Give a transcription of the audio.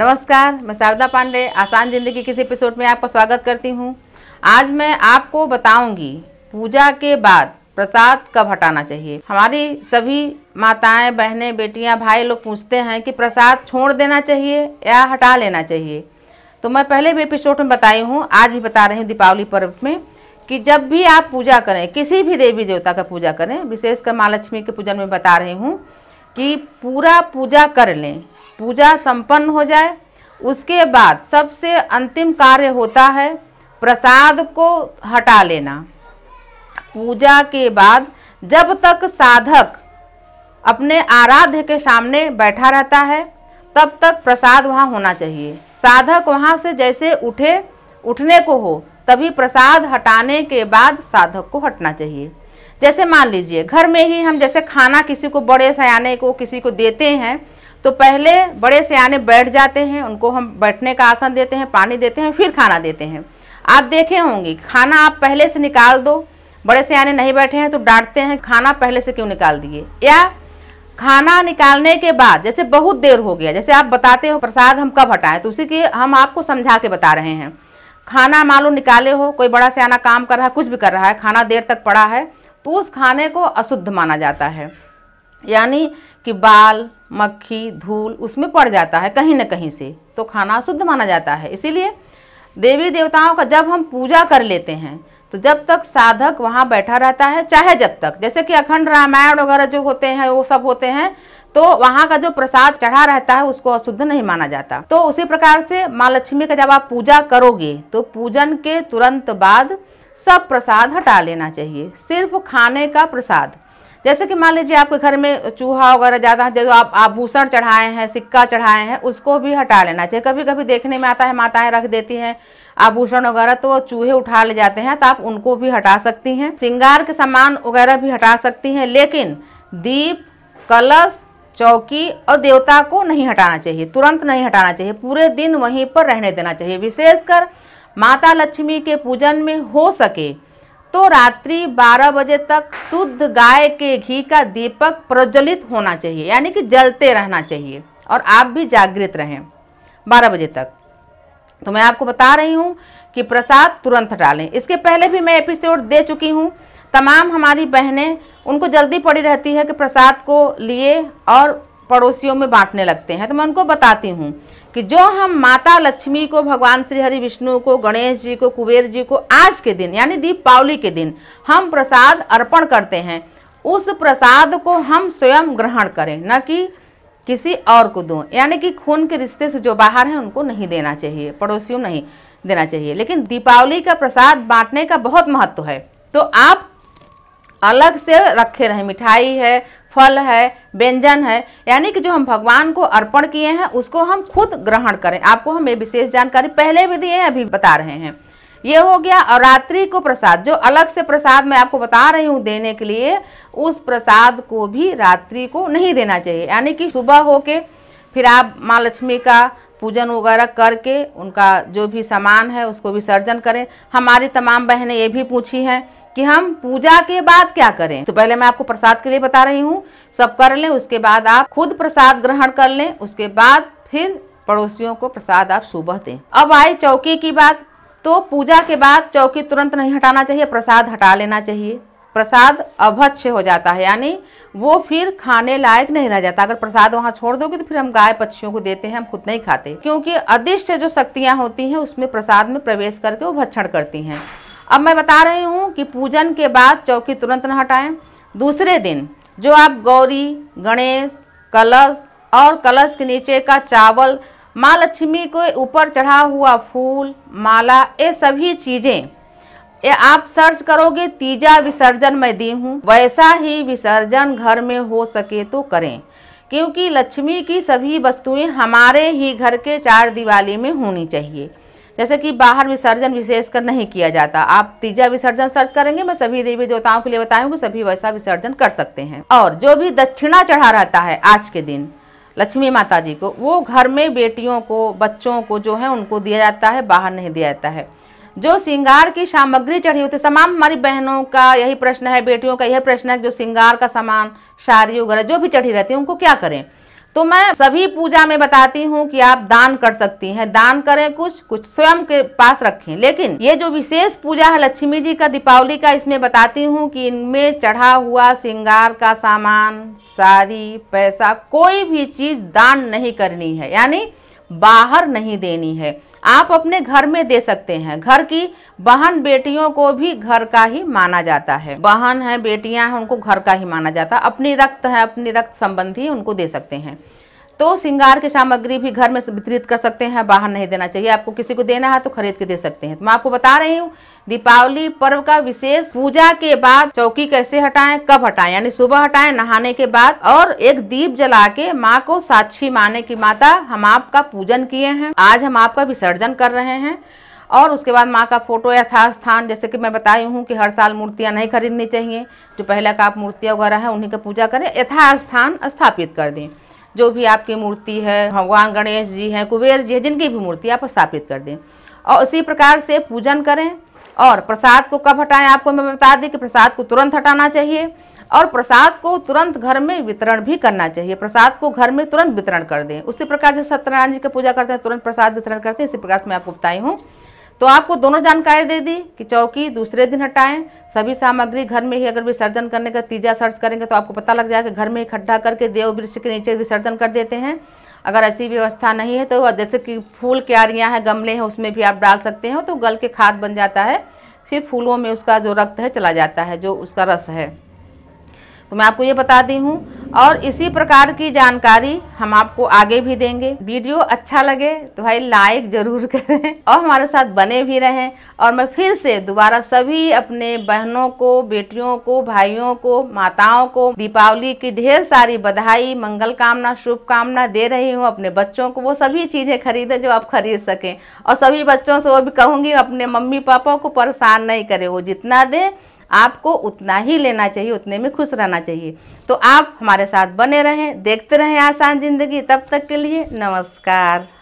नमस्कार मैं शारदा पांडे आसान ज़िंदगी किस एपिसोड में आपका स्वागत करती हूँ आज मैं आपको बताऊंगी पूजा के बाद प्रसाद कब हटाना चाहिए हमारी सभी माताएं बहनें बेटियां भाई लोग पूछते हैं कि प्रसाद छोड़ देना चाहिए या हटा लेना चाहिए तो मैं पहले भी एपिसोड में बताई हूँ आज भी बता रही हूँ दीपावली पर्व में कि जब भी आप पूजा करें किसी भी देवी देवता का पूजा करें विशेषकर महालक्ष्मी के पूजन में बता रही हूँ कि पूरा पूजा कर लें पूजा संपन्न हो जाए उसके बाद सबसे अंतिम कार्य होता है प्रसाद को हटा लेना पूजा के बाद जब तक साधक अपने आराध्य के सामने बैठा रहता है तब तक प्रसाद वहाँ होना चाहिए साधक वहाँ से जैसे उठे उठने को हो तभी प्रसाद हटाने के बाद साधक को हटना चाहिए जैसे मान लीजिए घर में ही हम जैसे खाना किसी को बड़े सयाने को किसी को देते हैं तो पहले बड़े सयाने बैठ जाते हैं उनको हम बैठने का आसन देते हैं पानी देते हैं फिर खाना देते हैं आप देखे होंगे खाना आप पहले से निकाल दो बड़े सियाने नहीं बैठे हैं तो डांटते हैं खाना पहले से क्यों निकाल दिए या खाना निकालने के बाद जैसे बहुत देर हो गया जैसे आप बताते हो प्रसाद हम कब हटाएं तो उसी के हम आपको समझा के बता रहे हैं खाना मान लो निकाले हो कोई बड़ा सियाना काम कर रहा है कुछ भी कर रहा है खाना देर तक पड़ा है तो उस खाने को अशुद्ध माना जाता है यानी कि बाल मक्खी धूल उसमें पड़ जाता है कहीं ना कहीं से तो खाना शुद्ध माना जाता है इसीलिए देवी देवताओं का जब हम पूजा कर लेते हैं तो जब तक साधक वहाँ बैठा रहता है चाहे जब तक जैसे कि अखंड रामायण वगैरह जो होते हैं वो सब होते हैं तो वहाँ का जो प्रसाद चढ़ा रहता है उसको अशुद्ध नहीं माना जाता तो उसी प्रकार से माँ लक्ष्मी का जब आप पूजा करोगे तो पूजन के तुरंत बाद सब प्रसाद हटा लेना चाहिए सिर्फ खाने का प्रसाद जैसे कि मान लीजिए आपके घर में चूहा वगैरह ज़्यादा है जो तो आप आभूषण चढ़ाए हैं सिक्का चढ़ाए हैं उसको भी हटा लेना चाहिए कभी कभी देखने में आता है माताएं रख देती हैं आभूषण वगैरह तो चूहे उठा ले जाते हैं तो आप उनको भी हटा सकती हैं श्रृंगार के सामान वगैरह भी हटा सकती हैं लेकिन दीप कलश चौकी और देवता को नहीं हटाना चाहिए तुरंत नहीं हटाना चाहिए पूरे दिन वहीं पर रहने देना चाहिए विशेषकर माता लक्ष्मी के पूजन में हो सके तो रात्रि 12 बजे तक शुद्ध गाय के घी का दीपक प्रज्वलित होना चाहिए यानी कि जलते रहना चाहिए और आप भी जागृत रहें 12 बजे तक तो मैं आपको बता रही हूँ कि प्रसाद तुरंत डालें इसके पहले भी मैं एपिसोड दे चुकी हूँ तमाम हमारी बहनें उनको जल्दी पड़ी रहती है कि प्रसाद को लिए और पड़ोसियों में बांटने लगते हैं तो मैं उनको बताती हूँ कि जो हम माता लक्ष्मी को भगवान श्री हरि विष्णु को गणेश जी को कुबेर जी को आज के दिन यानी दीपावली के दिन हम प्रसाद अर्पण करते हैं उस प्रसाद को हम स्वयं ग्रहण करें न कि किसी और को दूँ यानी कि खून के रिश्ते से जो बाहर हैं उनको नहीं देना चाहिए पड़ोसियों नहीं देना चाहिए लेकिन दीपावली का प्रसाद बांटने का बहुत महत्व है तो आप अलग से रखे रहें मिठाई है फल है व्यंजन है यानी कि जो हम भगवान को अर्पण किए हैं उसको हम खुद ग्रहण करें आपको हम ये विशेष जानकारी पहले भी दिए हैं अभी बता रहे हैं ये हो गया और रात्रि को प्रसाद जो अलग से प्रसाद मैं आपको बता रही हूँ देने के लिए उस प्रसाद को भी रात्रि को नहीं देना चाहिए यानी कि सुबह हो के फिर आप माँ लक्ष्मी का पूजन वगैरह करके उनका जो भी सामान है उसको विसर्जन करें हमारी तमाम बहनें ये भी पूछी हैं कि हम पूजा के बाद क्या करें तो पहले मैं आपको प्रसाद के लिए बता रही हूँ सब कर लें उसके बाद आप खुद प्रसाद ग्रहण कर लें उसके बाद फिर पड़ोसियों को प्रसाद आप सुबह दें अब आई चौकी की बात तो पूजा के बाद चौकी तुरंत नहीं हटाना चाहिए प्रसाद हटा लेना चाहिए प्रसाद अभक्ष्य हो जाता है यानी वो फिर खाने लायक नहीं रह जाता अगर प्रसाद वहाँ छोड़ दोगे तो फिर हम गाय पक्षियों को देते हैं हम खुद नहीं खाते क्योंकि अदिष्ट जो शक्तियाँ होती हैं उसमें प्रसाद में प्रवेश करके वो भक्षण करती हैं अब मैं बता रही हूँ कि पूजन के बाद चौकी तुरंत न हटाएं दूसरे दिन जो आप गौरी गणेश कलश और कलश के नीचे का चावल माँ लक्ष्मी को ऊपर चढ़ा हुआ फूल माला ये सभी चीज़ें ये आप सर्च करोगे तीजा विसर्जन मैं दी हूँ वैसा ही विसर्जन घर में हो सके तो करें क्योंकि लक्ष्मी की सभी वस्तुएं हमारे ही घर के चार दिवाली में होनी चाहिए जैसे कि बाहर विसर्जन विशेषकर नहीं किया जाता आप तीजा विसर्जन सर्च करेंगे मैं सभी देवी देवताओं के लिए बताऊंगी सभी वैसा विसर्जन कर सकते हैं और जो भी दक्षिणा चढ़ा रहता है आज के दिन लक्ष्मी माता जी को वो घर में बेटियों को बच्चों को जो है उनको दिया जाता है बाहर नहीं दिया जाता है जो श्रृंगार की सामग्री चढ़ी होती है तमाम हमारी बहनों का यही प्रश्न है बेटियों का यह प्रश्न है जो श्रृंगार का सामान साड़ी वगैरह जो भी चढ़ी रहती है उनको क्या करें तो मैं सभी पूजा में बताती हूँ कि आप दान कर सकती हैं दान करें कुछ कुछ स्वयं के पास रखें लेकिन ये जो विशेष पूजा है लक्ष्मी जी का दीपावली का इसमें बताती हूँ कि इनमें चढ़ा हुआ श्रृंगार का सामान साड़ी पैसा कोई भी चीज दान नहीं करनी है यानी बाहर नहीं देनी है आप अपने घर में दे सकते हैं घर की बहन बेटियों को भी घर का ही माना जाता है बहन है बेटियां हैं उनको घर का ही माना जाता है अपनी रक्त है अपनी रक्त संबंधी उनको दे सकते हैं तो सिंगार की सामग्री भी घर में वितरित कर सकते हैं बाहर नहीं देना चाहिए आपको किसी को देना है तो खरीद के दे सकते हैं तो मैं आपको बता रही हूँ दीपावली पर्व का विशेष पूजा के बाद चौकी कैसे हटाएं कब हटाएं यानी सुबह हटाएं नहाने के बाद और एक दीप जला के माँ को साक्षी माने की माता हम आपका पूजन किए हैं आज हम आपका विसर्जन कर रहे हैं और उसके बाद माँ का फोटो यथास्थान स्थान जैसे कि मैं बताई हूँ कि हर साल मूर्तियाँ नहीं खरीदनी चाहिए जो पहले का आप मूर्तियाँ वगैरह हैं उन्हीं का पूजा करें यथास्थान स्थापित कर दें जो भी आपकी मूर्ति है भगवान गणेश जी हैं कुबेर जी है जिनकी भी मूर्ति आप स्थापित कर दें और उसी प्रकार से पूजन करें और प्रसाद को कब हटाएं आपको मैं बता दें कि प्रसाद को तुरंत हटाना चाहिए और प्रसाद को तुरंत घर में वितरण भी करना चाहिए प्रसाद को घर में तुरंत वितरण कर दें उसी प्रकार से सत्यनारायण जी की पूजा करते हैं तुरंत प्रसाद वितरण करते हैं इसी प्रकार से मैं आपको बताई हूँ तो आपको दोनों जानकारी दे दी कि चौकी दूसरे दिन हटाएं सभी सामग्री घर में ही अगर विसर्जन करने का तीजा सर्च करेंगे तो आपको पता लग जाएगा घर में इकट्ठा करके देव वृक्ष के नीचे विसर्जन कर देते हैं अगर ऐसी व्यवस्था नहीं है तो जैसे कि फूल क्यारियाँ हैं गमले हैं उसमें भी आप डाल सकते हैं तो गल के खाद बन जाता है फिर फूलों में उसका जो रक्त है चला जाता है जो उसका रस है तो मैं आपको ये बता दी हूँ और इसी प्रकार की जानकारी हम आपको आगे भी देंगे वीडियो अच्छा लगे तो भाई लाइक जरूर करें और हमारे साथ बने भी रहें और मैं फिर से दोबारा सभी अपने बहनों को बेटियों को भाइयों को माताओं को दीपावली की ढेर सारी बधाई मंगल कामना शुभकामना दे रही हूँ अपने बच्चों को वो सभी चीज़ें खरीदे जो आप खरीद सकें और सभी बच्चों से वो भी कहूँगी अपने मम्मी पापा को परेशान नहीं करें वो जितना दें आपको उतना ही लेना चाहिए उतने में खुश रहना चाहिए तो आप हमारे साथ बने रहें देखते रहें आसान ज़िंदगी तब तक के लिए नमस्कार